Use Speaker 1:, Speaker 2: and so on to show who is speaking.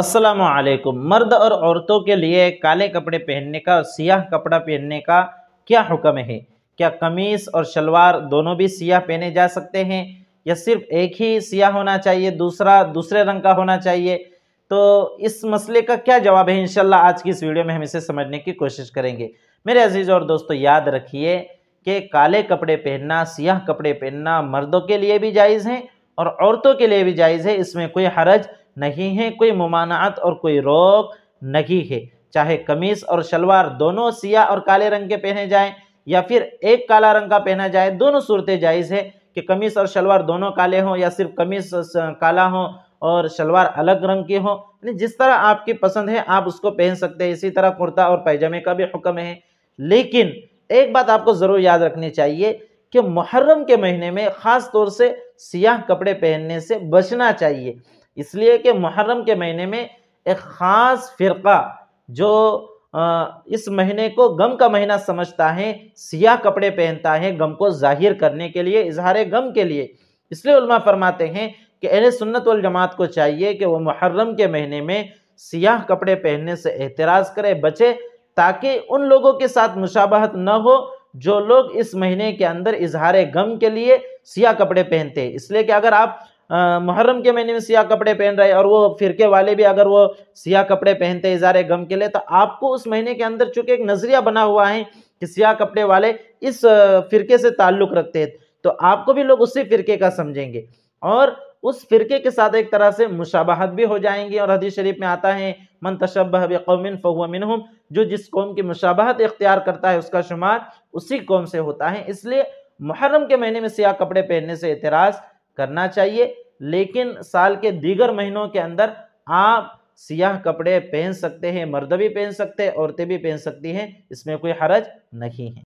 Speaker 1: असलकुम मर्द और औरतों के लिए काले कपड़े पहनने का और सियाह कपड़ा पहनने का क्या हुक्म है क्या कमीज़ और शलवार दोनों भी सियाह पहने जा सकते हैं या सिर्फ एक ही सियाह होना चाहिए दूसरा दूसरे रंग का होना चाहिए तो इस मसले का क्या जवाब है इनशाला आज की इस वीडियो में हम इसे समझने की कोशिश करेंगे मेरे अजीज़ और दोस्तों याद रखिए कि काले कपड़े पहनना सियाह कपड़े पहनना मर्दों के लिए भी जायज़ हैं और औरतों के लिए भी जायज़ है इसमें कोई हरज नहीं है कोई ममानात और कोई रोक नहीं है चाहे कमीज और शलवार दोनों सिया और काले रंग के पहने जाएं या फिर एक काला रंग का पहना जाए दोनों सूरतें जायज़ है कि कमीज और शलवार दोनों काले हों या सिर्फ कमीज काला हो और शलवार अलग रंग की हो यानी जिस तरह आपकी पसंद है आप उसको पहन सकते हैं इसी तरह कुर्ता और पैजामे का भी हुक्म है लेकिन एक बात आपको ज़रूर याद रखनी चाहिए कि मुहर्रम के महीने में ख़ास तौर से सियाह कपड़े पहनने से बचना चाहिए इसलिए कि मुहर्रम के महीने में एक ख़ास फ़िरका जो इस महीने को गम का महीना समझता है सियाह कपड़े पहनता है गम को जाहिर करने के लिए इजहार गम के लिए इसलिए उल्मा फरमाते हैं कि अहल सुन्नत वल जमात को चाहिए कि वो मुहर्रम के महीने में सियाह कपड़े पहनने से एहतराज़ करे बचे ताकि उन लोगों के साथ मुशाबहत न हो जो लोग इस महीने के अंदर इजहार गम के लिए सियाह कपड़े पहनते हैं इसलिए कि अगर आप मुहर्रम के महीने में सियाह कपड़े पहन रहे और वो फिरके वाले भी अगर वो सियाह कपड़े पहनते इजार गम के लिए तो आपको उस महीने के अंदर चूंकि एक नज़रिया बना हुआ है कि सियाह कपड़े वाले इस फिरके से ताल्लुक़ रखते हैं तो आपको भी लोग उसी फिरके का समझेंगे और उस फिरके के साथ एक तरह से मुशाबहत भी हो जाएंगी और हदीस शरीफ में आता है मन तशबह बौमिन हम जो जिस कौम की मुशाबहत इख्तियार करता है उसका शुमार उसी कौम से होता है इसलिए मुहर्रम के महीने में सियाह कपड़े पहनने से एतराज़ करना चाहिए लेकिन साल के दीगर महीनों के अंदर आप सियाह कपड़े पहन सकते हैं मर्द भी पहन सकते हैं औरतें भी पहन सकती हैं इसमें कोई हरज नहीं है